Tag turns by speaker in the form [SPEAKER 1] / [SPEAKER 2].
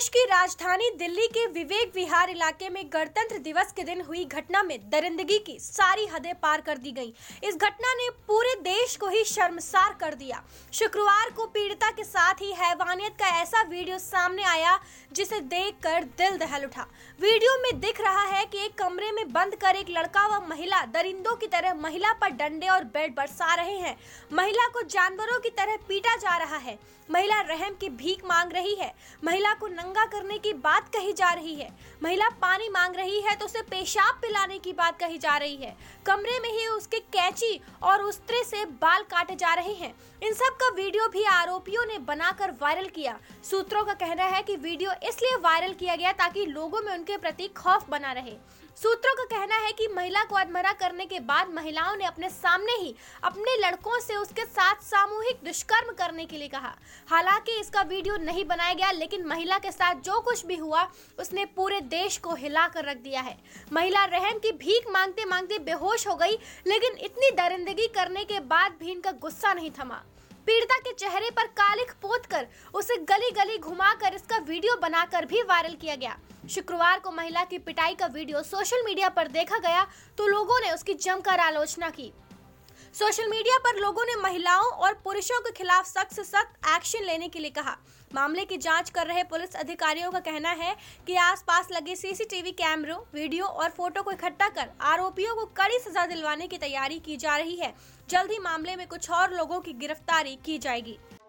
[SPEAKER 1] देश की राजधानी दिल्ली के विवेक विहार इलाके में गणतंत्र दिवस के दिन हुई घटना में दरिंदगी की सारी हदें पार कर दी गई इस घटना ने पूरे देश को ही शर्मसार कर दिया शुक्रवार को पीड़िता के साथ ही हैवानियत का ऐसा वीडियो सामने आया जिसे देखकर दिल दहल उठा वीडियो में दिख रहा है कि एक कमरे में बंद कर एक लड़का व महिला दरिंदों की तरह महिला पर डंडे और बेड बरसा रहे हैं महिला को जानवरों की तरह पीटा जा रहा है महिला रहम की भीख मांग रही है महिला को नंग नंगा करने की बात कही जा रही है महिला पानी मांग रही है तो उसे पेशाब पिलाने की बात कही जा रही है कमरे में ही उसके कैची और उस्तरे से बाल काटे जा रहे हैं इन सब का वीडियो भी आरोपियों ने बनाकर वायरल किया सूत्रों का कहना है कि वीडियो इसलिए वायरल किया गया ताकि लोगों में उनके प्रति खौफ बना रहे सूत्रों का कहना है कि महिला को अधमरा करने के बाद महिलाओं ने अपने सामने ही अपने लड़कों से उसके साथ सामूहिक दुष्कर्म करने के लिए कहा हालांकि इसका वीडियो नहीं बनाया गया लेकिन महिला के साथ जो कुछ भी हुआ उसने पूरे देश को हिला कर रख दिया है महिला रहम की भीख मांगते मांगते बेहोश हो गई लेकिन इतनी दरिंदगी करने के बाद भी इनका गुस्सा नहीं थमा पीड़िता के चेहरे पर कालिख पोत कर उसे गली गली घुमाकर इसका वीडियो बनाकर भी वायरल किया गया शुक्रवार को महिला की पिटाई का वीडियो सोशल मीडिया पर देखा गया तो लोगों ने उसकी जमकर आलोचना की सोशल मीडिया पर लोगों ने महिलाओं और पुरुषों के खिलाफ सख्त से सख्त एक्शन लेने के लिए कहा मामले की जांच कर रहे पुलिस अधिकारियों का कहना है कि आसपास लगे सीसीटीवी कैमरों वीडियो और फोटो को इकट्ठा कर आरोपियों को कड़ी सजा दिलवाने की तैयारी की जा रही है जल्द ही मामले में कुछ और लोगों की गिरफ्तारी की जाएगी